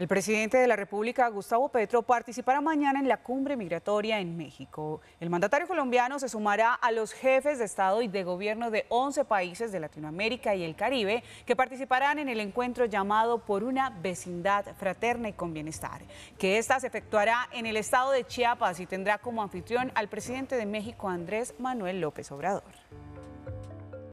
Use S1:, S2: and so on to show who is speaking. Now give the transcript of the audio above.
S1: El presidente de la República, Gustavo Petro, participará mañana en la cumbre migratoria en México. El mandatario colombiano se sumará a los jefes de Estado y de Gobierno de 11 países de Latinoamérica y el Caribe que participarán en el encuentro llamado Por una vecindad fraterna y con bienestar, que ésta se efectuará en el estado de Chiapas y tendrá como anfitrión al presidente de México, Andrés Manuel López Obrador.